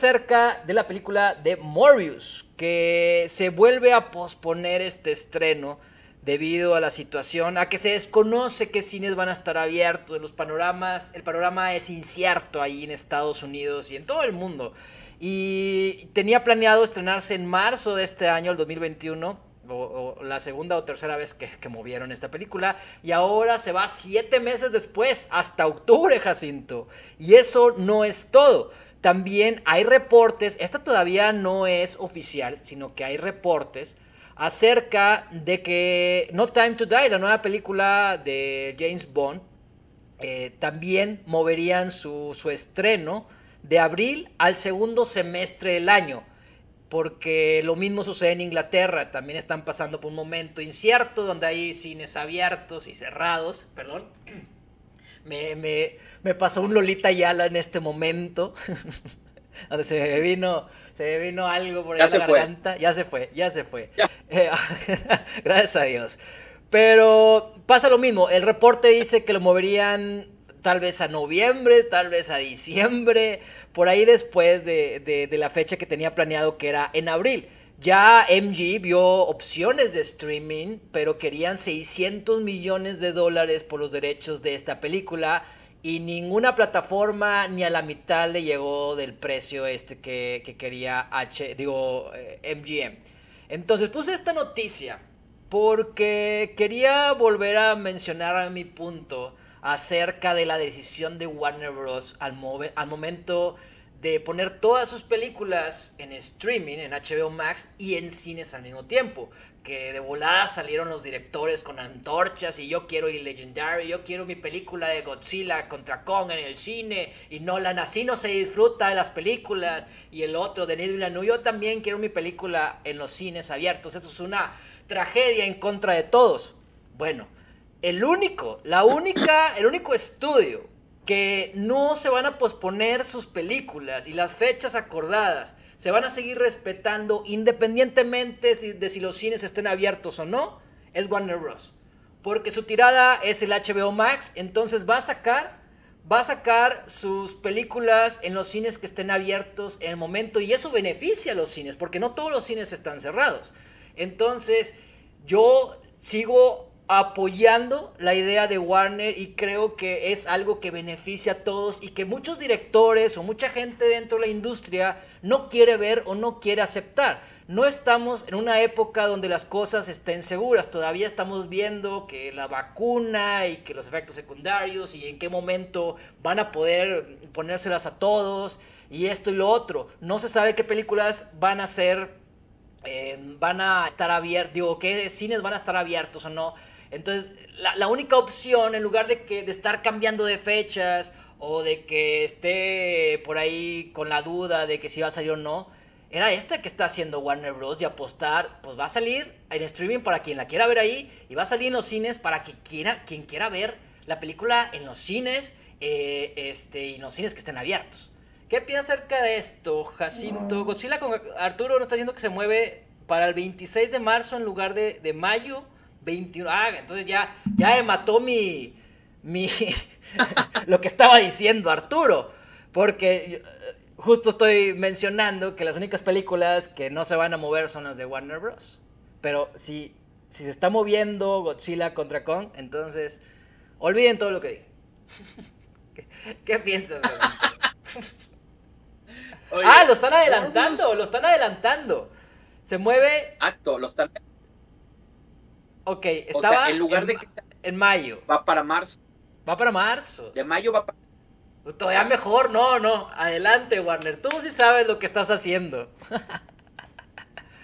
acerca de la película de Morbius, que se vuelve a posponer este estreno debido a la situación, a que se desconoce qué cines van a estar abiertos, los panoramas, el panorama es incierto ahí en Estados Unidos y en todo el mundo. Y tenía planeado estrenarse en marzo de este año, el 2021. O, la segunda o tercera vez que, que, movieron esta película. Y ahora se va siete meses después, hasta octubre, Jacinto. Y eso no es todo. También hay reportes, esta todavía no es oficial, sino que hay reportes acerca de que No Time to Die, la nueva película de James Bond, eh, también moverían su, su estreno de abril al segundo semestre del año porque lo mismo sucede en Inglaterra, también están pasando por un momento incierto donde hay cines abiertos y cerrados, perdón, me, pasó un Lolita Yala en este momento. se me vino, algo por ahí en la garganta. Ya se fue, ya se fue. Eh, gracias a Dios. Pero pasa lo mismo. El reporte dice que lo moverían tal vez a noviembre, tal vez a diciembre, por ahí después de la fecha que tenía planeado que era en abril. Ya MG vio opciones de streaming, pero querían 600 millones de dólares por los derechos de esta película y ninguna plataforma ni a la mitad le llegó del precio este que, quería H, digo, MGM. Eh, Entonces puse esta noticia porque quería volver a mencionar a mi punto acerca de la decisión de Warner Bros. al momento de poner todas sus películas en streaming, en HBO Max y en cines al mismo tiempo. Que de volada salieron los directores con antorchas y yo quiero ir Legendary, yo quiero mi película de Godzilla contra Kong en el cine y Nolan, así no se disfruta de las películas. Y el otro, de Villeneuve, yo también quiero mi película en los cines abiertos. Esto es una tragedia en contra de todos. Bueno, el único, la única, el único estudio que no se van a posponer sus películas y las fechas acordadas. Se van a seguir respetando independientemente de si los cines estén abiertos o no. Es Warner Bros. Porque su tirada es el HBO Max. Entonces va a sacar, va a sacar sus películas en los cines que estén abiertos en el momento. Y eso beneficia a los cines. Porque no todos los cines están cerrados. Entonces yo sigo apoyando la idea de Warner y creo que es algo que beneficia a todos y que muchos directores o mucha gente dentro de la industria no quiere ver o no quiere aceptar. No estamos en una época donde las cosas estén seguras, todavía estamos viendo que la vacuna y que los efectos secundarios y en qué momento van a poder ponérselas a todos y esto y lo otro. No se sabe qué películas van a ser, eh, van a estar abiertas, digo, qué cines van a estar abiertos o no entonces, la, única opción, en lugar de, que, de estar cambiando de fechas o de que esté por ahí con la duda de que si va a salir o no, era esta que está haciendo Warner Bros. de apostar, pues va a salir en streaming para quien la quiera ver ahí y va a salir en los cines para que quiera, quien quiera ver la película en los cines eh, este, y en los cines que estén abiertos. ¿Qué piensas acerca de esto, Jacinto? Godzilla con Arturo no está diciendo que se mueve para el 26 de marzo en lugar de, de mayo. 21. Ah, entonces ya, ya me mató mi. mi lo que estaba diciendo Arturo. Porque eh, justo estoy mencionando que las únicas películas que no se van a mover son las de Warner Bros. Pero si, si se está moviendo Godzilla contra Kong, entonces olviden todo lo que dije. ¿Qué, piensas? ah, lo están adelantando, lo están adelantando. Se mueve. Acto, lo están Ok, estaba. en lugar de que. En mayo. Va para marzo. Va para marzo. De mayo va para. Pues todavía mejor, no, no. Adelante, Warner. Tú sí sabes lo que estás haciendo.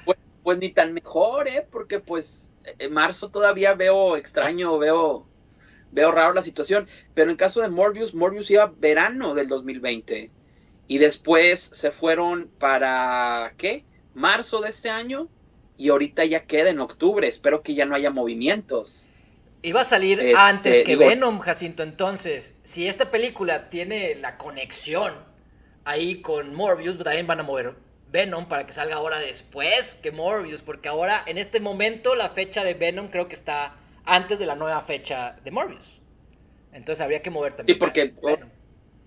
Pues, pues, ni tan mejor, ¿eh? Porque pues en marzo todavía veo extraño, veo, veo raro la situación. Pero en caso de Morbius, Morbius iba verano del 2020. Y después se fueron para, ¿qué? Marzo de este año y ahorita ya queda en octubre. Espero que ya no haya movimientos. Iba a salir este, antes que Venom, Jacinto. Entonces, si esta película tiene la conexión ahí con Morbius, también van a mover Venom para que salga ahora después que Morbius, porque ahora en este momento la fecha de Venom creo que está antes de la nueva fecha de Morbius. Entonces habría que mover también. Sí, porque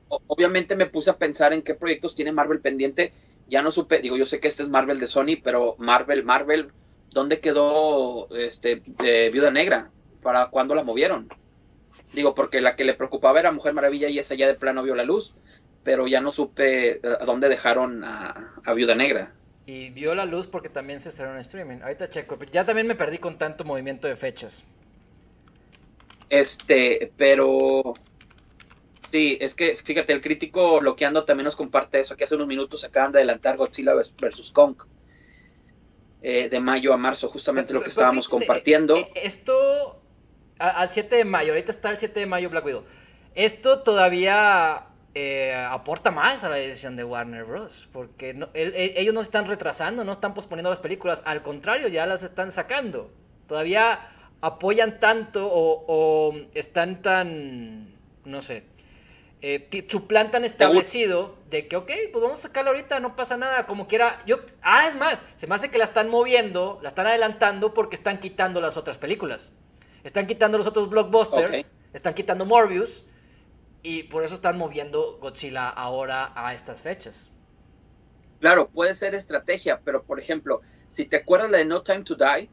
obviamente me puse a pensar en qué proyectos tiene Marvel pendiente ya no supe, digo, yo sé que este es Marvel de Sony, pero Marvel, Marvel, ¿dónde quedó este Viuda Negra? ¿Para cuándo la movieron? Digo, porque la que le preocupaba era Mujer Maravilla y esa ya de plano vio la luz, pero ya no supe eh, a dónde dejaron a, a Viuda Negra. Y vio la luz porque también se estrenó en streaming. Ahorita checo. Ya también me perdí con tanto movimiento de fechas. Este, pero Sí, es que fíjate, el crítico bloqueando también nos comparte eso, que hace unos minutos acaban de adelantar Godzilla vs. Kong. Eh, de mayo a marzo, justamente lo que estábamos compartiendo. Eh, eh, esto, al 7 de mayo, ahorita está el 7 de mayo Black Widow. Esto todavía aporta más a la decisión de Warner Bros. Porque ellos no se están retrasando, no están posponiendo las películas, al contrario, ya las están sacando. Todavía apoyan tanto o están tan, no sé, eh, su plan tan establecido de que, ok, pues vamos a sacarla ahorita, no pasa nada, como quiera. Yo, ah, es más, se me hace que la están moviendo, la están adelantando porque están quitando las otras películas. Están quitando los otros blockbusters, están quitando Morbius, y por eso están moviendo Godzilla ahora a estas fechas. Claro, puede ser estrategia, pero por ejemplo, si te acuerdas la de No Time to Die,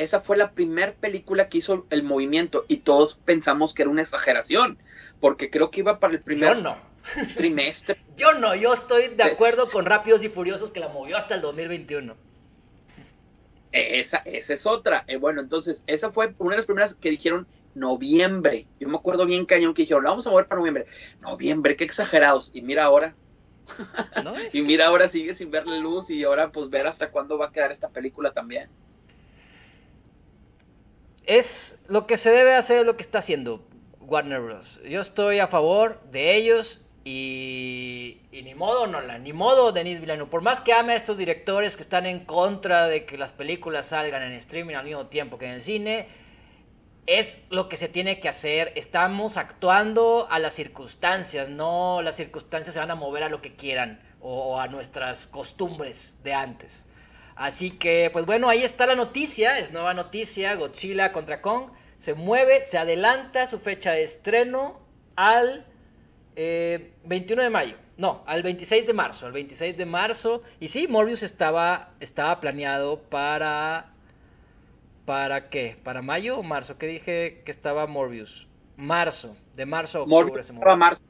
esa fue la primera película que hizo el movimiento y todos pensamos que era una exageración, porque creo que iba para el primer trimestre. yo no, yo estoy de acuerdo con Rápidos y Furiosos que la movió hasta el 2021. E, esa, es otra. Eh, bueno, entonces, esa fue una de las primeras que dijeron noviembre. Yo me acuerdo bien cañón que dijeron, la vamos a mover para noviembre. Noviembre, qué exagerados. Y mira ahora. y mira ahora sigue sin ver la luz y ahora pues ver hasta cuándo va a quedar esta película también es lo que se debe hacer, lo que está haciendo Warner Bros. Yo estoy a favor de ellos y, ni modo, Nola, ni modo, Denis Villeneuve. Por más que ame a estos directores que están en contra de que las películas salgan en streaming al mismo tiempo que en el cine, es lo que se tiene que hacer. Estamos actuando a las circunstancias, no las circunstancias se van a mover a lo que quieran o a nuestras costumbres de antes. Así que, pues bueno, ahí está la noticia, es nueva noticia, Godzilla contra Kong. Se mueve, se adelanta su fecha de estreno al 21 eh, de mayo. No, al 26 de marzo, al 26 de marzo. Y sí, Morbius estaba, estaba planeado para... ¿Para qué? ¿Para mayo o marzo? ¿Qué dije que estaba Morbius? Marzo, de marzo a octubre se mueve. marzo.